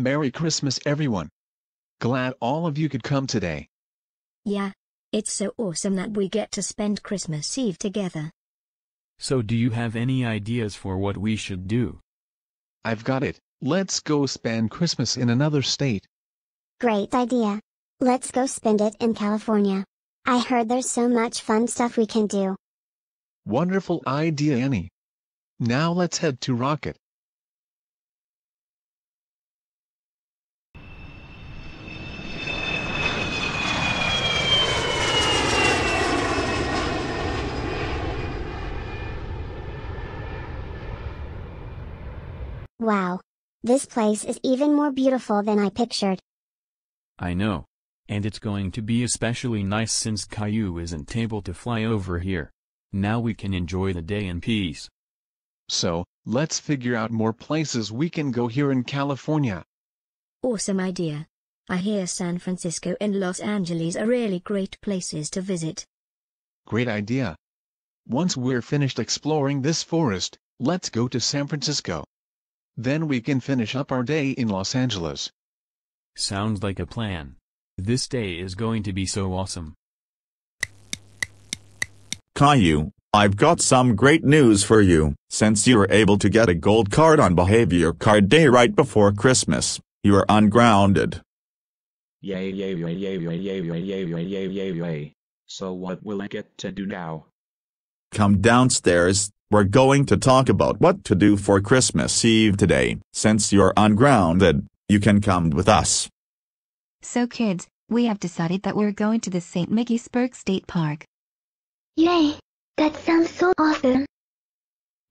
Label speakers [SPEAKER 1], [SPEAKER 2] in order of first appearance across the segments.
[SPEAKER 1] Merry Christmas, everyone. Glad all of you could come today. Yeah, it's so awesome that we get to spend Christmas Eve together. So do you have any ideas for what we should do? I've got it. Let's go spend Christmas in another state. Great idea. Let's go spend it in California. I heard there's so much fun stuff we can do. Wonderful idea, Annie. Now let's head to Rocket. Wow. This place is even more beautiful than I pictured. I know. And it's going to be especially nice since Caillou isn't able to fly over here. Now we can enjoy the day in peace. So, let's figure out more places we can go here in California. Awesome idea. I hear San Francisco and Los Angeles are really great places to visit. Great idea. Once we're finished exploring this forest, let's go to San Francisco. Then we can finish up our day in Los Angeles. Sounds like a plan. This day is going to be so awesome.
[SPEAKER 2] Caillou, I've got some great news for you. Since you were able to get a gold card on Behavior Card Day right before Christmas, you are ungrounded.
[SPEAKER 3] Yay yay yay yay yay yay yay yay yay yay So what will I get to do now?
[SPEAKER 2] Come downstairs, we're going to talk about what to do for Christmas Eve today. Since you're ungrounded, you can come with us.
[SPEAKER 3] So kids, we have decided that we're going to the St. Mickey'sburg State Park. Yay! That sounds so awesome!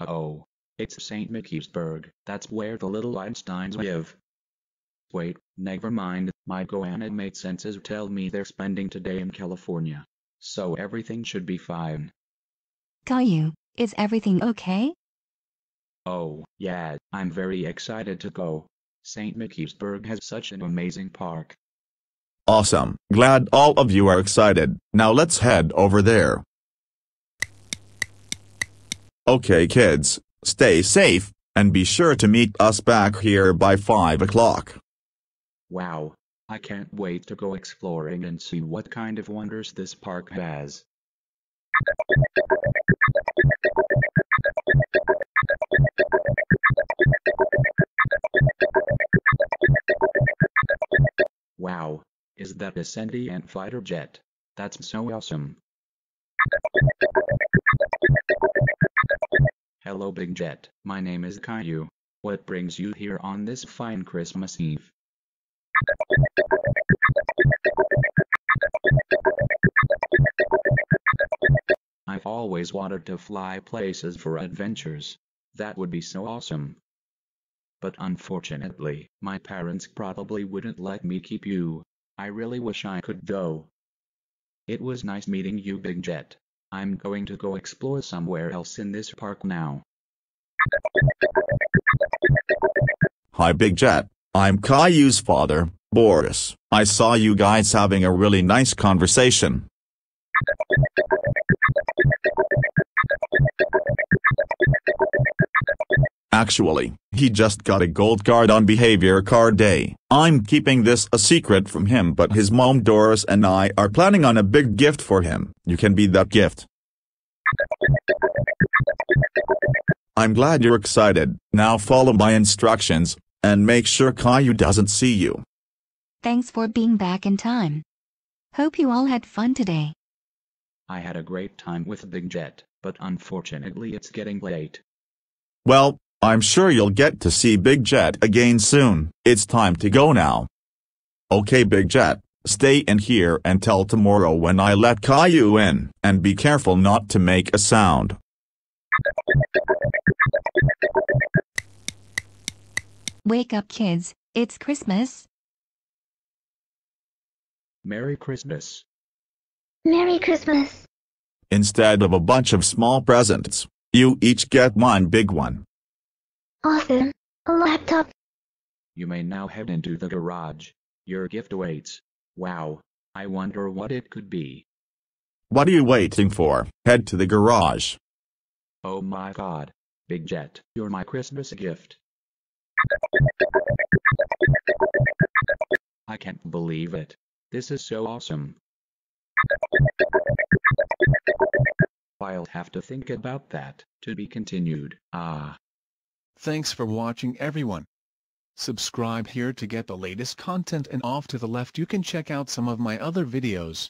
[SPEAKER 3] Oh, it's St. Mickey'sburg, that's where the little Einsteins live. Wait, never mind, my goanimate senses tell me they're spending today in California. So everything should be fine.
[SPEAKER 2] Caillou, is everything okay?
[SPEAKER 3] Oh, yeah, I'm very excited to go. St. Mickeysburg has such an amazing park.
[SPEAKER 2] Awesome. Glad all of you are excited. Now let's head over there. Okay kids, stay safe, and be sure to meet us back here by 5 o'clock.
[SPEAKER 3] Wow. I can't wait to go exploring and see what kind of wonders this park has. a Sendy and fighter jet. That's so awesome. Hello Big Jet, my name is Caillou. What brings you here on this fine Christmas Eve? I've always wanted to fly places for adventures. That would be so awesome. But unfortunately, my parents probably wouldn't let me keep you. I really wish I could go. It was nice meeting you, Big Jet. I'm going to go explore somewhere else in this park now.
[SPEAKER 2] Hi, Big Jet. I'm Caillou's father, Boris. I saw you guys having a really nice conversation. Actually, he just got a gold card on behavior card day. I'm keeping this a secret from him but his mom Doris and I are planning on a big gift for him. You can be that gift. I'm glad you're excited. Now follow my instructions, and make sure Caillou doesn't see you. Thanks for being back in time. Hope you all had fun today.
[SPEAKER 3] I had a great time with Big Jet, but unfortunately it's getting late.
[SPEAKER 2] Well, I'm sure you'll get to see Big Jet again soon. It's time to go now. Okay Big Jet, stay in here until tomorrow when I let Caillou in, and be careful not to make a sound.
[SPEAKER 3] Wake up kids, it's
[SPEAKER 2] Christmas. Merry Christmas. Merry Christmas. Instead of a bunch of small presents, you each get one big one.
[SPEAKER 1] Often, a laptop.
[SPEAKER 2] You may now head
[SPEAKER 3] into the garage. Your gift awaits. Wow. I wonder what it could be.
[SPEAKER 2] What are you waiting for? Head to the garage.
[SPEAKER 3] Oh my god. Big Jet, you're my Christmas gift. I can't believe it. This is so awesome. I'll have to think about that, to be continued. Ah. Thanks for watching everyone. Subscribe here to
[SPEAKER 1] get the latest content and off to the left you can check out some of my other videos.